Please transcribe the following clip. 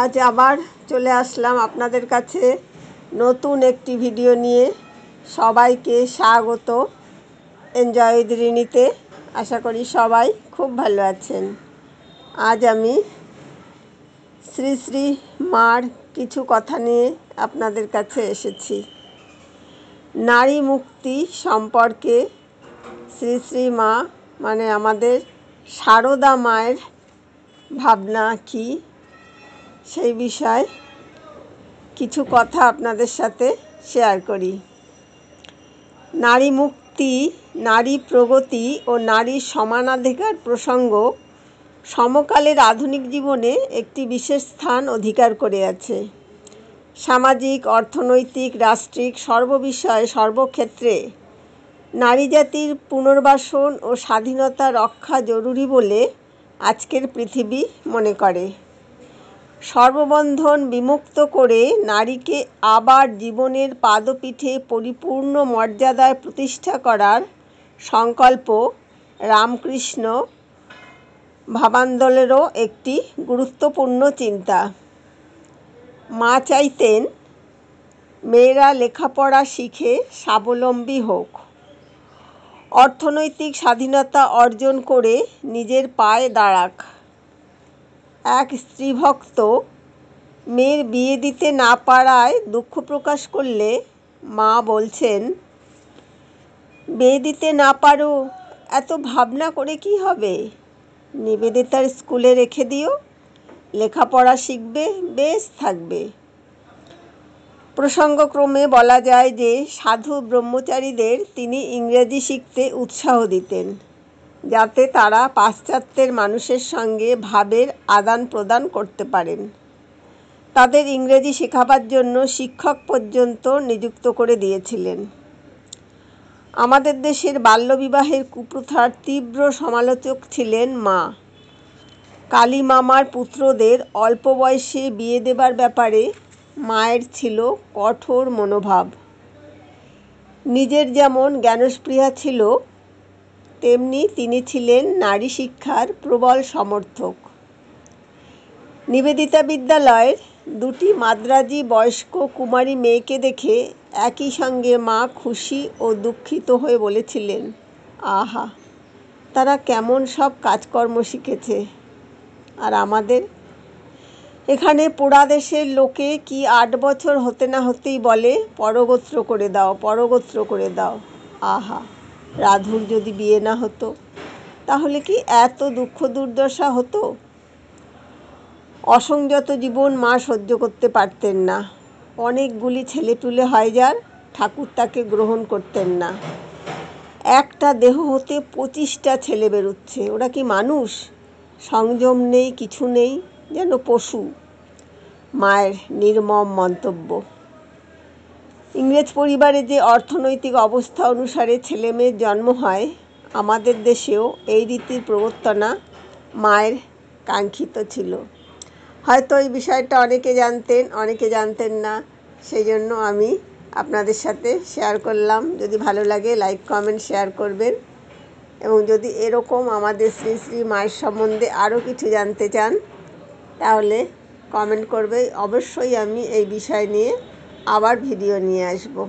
আজ আবার চলে আসলাম আপনাদের কাছে নতুন একটি ভিডিও নিয়ে সবাইকে স্বাগত এনজয় দৃণীতে আশা করি সবাই খুব ভালো আছেন আজ আমি শ্রী শ্রী মার কিছু কথা নিয়ে আপনাদের কাছে এসেছি নারী মুক্তি সম্পর্কে শ্রী শ্রী মা মানে আমাদের সারদা মায়ের ভাবনা কী সেই বিষয়ে কিছু কথা আপনাদের সাথে শেয়ার করি নারী মুক্তি নারী প্রগতি ও নারীর সমানাধিকার প্রসঙ্গ সমকালের আধুনিক জীবনে একটি বিশেষ স্থান অধিকার করে আছে সামাজিক অর্থনৈতিক রাষ্ট্রিক সর্ববিষয়ে সর্বক্ষেত্রে নারী জাতির পুনর্বাসন ও স্বাধীনতা রক্ষা জরুরি বলে আজকের পৃথিবী মনে করে সর্ববন্ধন বিমুক্ত করে নারীকে আবার জীবনের পাদপীঠে পরিপূর্ণ মর্যাদায় প্রতিষ্ঠা করার সংকল্প রামকৃষ্ণ ভাবান্দলেরও একটি গুরুত্বপূর্ণ চিন্তা মা চাইতেন মেয়েরা লেখাপড়া শিখে স্বাবলম্বী হোক অর্থনৈতিক স্বাধীনতা অর্জন করে নিজের পায়ে দাঁড়াক এক স্ত্রীভক্ত মেয়ের বিয়ে দিতে না পারায় দুঃখ প্রকাশ করলে মা বলছেন বিয়ে দিতে না পারো এত ভাবনা করে কি হবে নিবেদিতার স্কুলে রেখে দিও লেখাপড়া শিখবে বেশ থাকবে প্রসঙ্গক্রমে বলা যায় যে সাধু ব্রহ্মচারীদের তিনি ইংরেজি শিখতে উৎসাহ দিতেন যাতে তারা পাশ্চাত্যের মানুষের সঙ্গে ভাবের আদান প্রদান করতে পারেন তাদের ইংরেজি শেখাবার জন্য শিক্ষক পর্যন্ত নিযুক্ত করে দিয়েছিলেন আমাদের দেশের বাল্যবিবাহের কুপ্রথার তীব্র সমালোচক ছিলেন মা কালী মামার পুত্রদের অল্প বয়সে বিয়ে দেবার ব্যাপারে মায়ের ছিল কঠোর মনোভাব নিজের যেমন জ্ঞানস্পৃহা ছিল তেমনি তিনি ছিলেন নারী শিক্ষার প্রবল সমর্থক নিবেদিতা বিদ্যালয়ের দুটি মাদ্রাজি বয়স্ক কুমারী মেয়েকে দেখে একই সঙ্গে মা খুশি ও দুঃখিত হয়ে বলেছিলেন আহা তারা কেমন সব কাজকর্ম শিখেছে আর আমাদের এখানে পোড়া দেশের লোকে কি আট বছর হতে না হতেই বলে পরগোত্র করে দাও পরগোত্র করে দাও আহা রাধুর যদি বিয়ে না হতো তাহলে কি এত দুঃখ দুর্দশা হতো অসংযত জীবন মা সহ্য করতে পারতেন না অনেকগুলি ছেলে তুলে হয় যার ঠাকুর তাকে গ্রহণ করতেন না একটা দেহ হতে পঁচিশটা ছেলে বেরোচ্ছে ওরা কি মানুষ সংযম নেই কিছু নেই যেন পশু মায়ের নির্মম মন্তব্য ইংরেজ পরিবারে যে অর্থনৈতিক অবস্থা অনুসারে ছেলে মেয়ের জন্ম হয় আমাদের দেশেও এই রীতির প্রবর্তনা মায়ের কাঙ্ক্ষিত ছিল হয়তো এই বিষয়টা অনেকে জানতেন অনেকে জানতেন না সেই জন্য আমি আপনাদের সাথে শেয়ার করলাম যদি ভালো লাগে লাইক কমেন্ট শেয়ার করবেন এবং যদি এরকম আমাদের শ্রী শ্রী মায়ের সম্বন্ধে আরও কিছু জানতে চান তাহলে কমেন্ট করবে অবশ্যই আমি এই বিষয় নিয়ে আবার ভিডিও নিয়ে আসবো